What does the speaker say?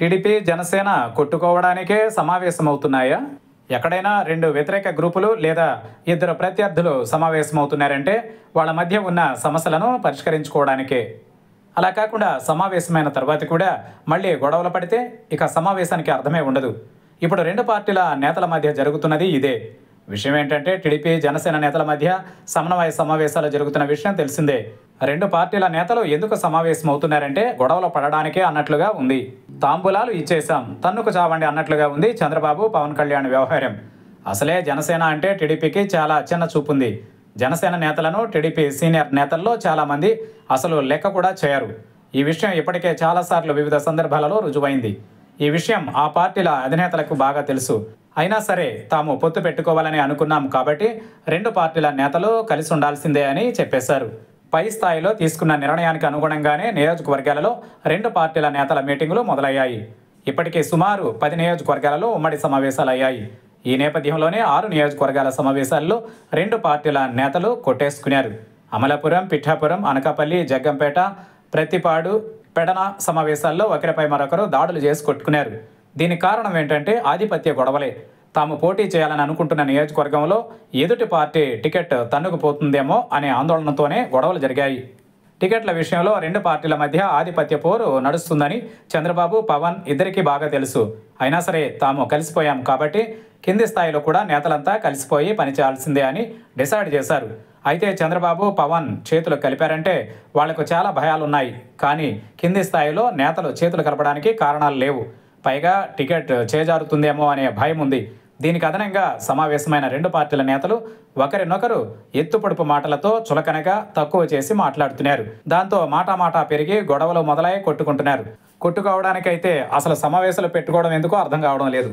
TDP Janasena కొట్టుకోవడానికే సమావేశమవుతున్నాయా ఎక్కడైనా రెండు వ్యతిరేక గ్రూపులు లేదా ఇద్దరు ప్రత్యర్థులు సమావేశమవుతున్నారంటే వాళ్ళ మధ్య ఉన్న సమస్యలను పరిష్కరించుకోవడానికే అలా కాకుండా సమావేశమైన తర్వాత కూడా మళ్ళీ గొడవలు పడితే ఇక సమావేశానికి అర్థమే ఉండదు ఇప్పుడు రెండు పార్టీల నేతల మధ్య జరుగుతున్నది ఇదే విషయం ఏంటంటే టీడీపీ జనసేన నేతల మధ్య సమన్వయ సమావేశాలు జరుగుతున్న విషయం తెలిసిందే రెండు పార్టీల నేతలు ఎందుకు సమావేశమవుతున్నారంటే గొడవలు పడడానికే అన్నట్లుగా ఉంది తాంబూలాలు ఇచ్చేశాం తన్నుకు చావండి అన్నట్లుగా ఉంది చంద్రబాబు పవన్ కళ్యాణ్ వ్యవహారం అసలే జనసేన అంటే టీడీపీకి చాలా చిన్న చూపుంది జనసేన నేతలను టీడీపీ సీనియర్ నేతల్లో చాలామంది అసలు లెక్క కూడా చేయరు ఈ విషయం ఇప్పటికే చాలాసార్లు వివిధ సందర్భాలలో రుజువైంది ఈ విషయం ఆ పార్టీల అధినేతలకు బాగా తెలుసు అయినా సరే తాము పొత్తు పెట్టుకోవాలని అనుకున్నాం కాబట్టి రెండు పార్టీల నేతలు కలిసి ఉండాల్సిందే అని చెప్పేశారు పై స్థాయిలో తీసుకున్న నిర్ణయానికి అనుగుణంగానే నియోజకవర్గాలలో రెండు పార్టీల నేతల మీటింగులు మొదలయ్యాయి ఇప్పటికే సుమారు పది నియోజకవర్గాలలో ఉమ్మడి సమావేశాలు అయ్యాయి ఈ నేపథ్యంలోనే ఆరు నియోజకవర్గాల సమావేశాల్లో రెండు పార్టీల నేతలు కొట్టేసుకున్నారు అమలాపురం పిఠాపురం అనకాపల్లి జగ్గంపేట ప్రతిపాడు పెడన సమావేశాల్లో ఒకరిపై మరొకరు దాడులు చేసి కొట్టుకున్నారు దీని కారణం ఏంటంటే ఆధిపత్య గొడవలే తాము పోటీ చేయాలని అనుకుంటున్న నియోజకవర్గంలో ఎదుటి పార్టీ టికెట్ తన్నుకుపోతుందేమో అనే ఆందోళనతోనే గొడవలు జరిగాయి టికెట్ల విషయంలో రెండు పార్టీల మధ్య ఆధిపత్య పోరు నడుస్తుందని చంద్రబాబు పవన్ ఇద్దరికీ బాగా తెలుసు అయినా సరే తాము కలిసిపోయాం కాబట్టి కింది స్థాయిలో కూడా నేతలంతా కలిసిపోయి పనిచేయాల్సిందే అని డిసైడ్ చేశారు అయితే చంద్రబాబు పవన్ చేతులు కలిపారంటే వాళ్లకు చాలా భయాలున్నాయి కానీ కింది స్థాయిలో నేతలు చేతులు కలపడానికి కారణాలు లేవు పైగా టికెట్ చేజారుతుందేమో అనే భయం ఉంది దీనికి అదనంగా సమావేశమైన రెండు పార్టీల నేతలు ఒకరినొకరు ఎత్తుపడుపు మాటలతో చులకనగా తక్కువ చేసి మాట్లాడుతున్నారు దాంతో మాటామాటా పెరిగి గొడవలు మొదలై కొట్టుకుంటున్నారు కొట్టుకోవడానికైతే అసలు సమావేశాలు పెట్టుకోవడం ఎందుకో అర్థం కావడం లేదు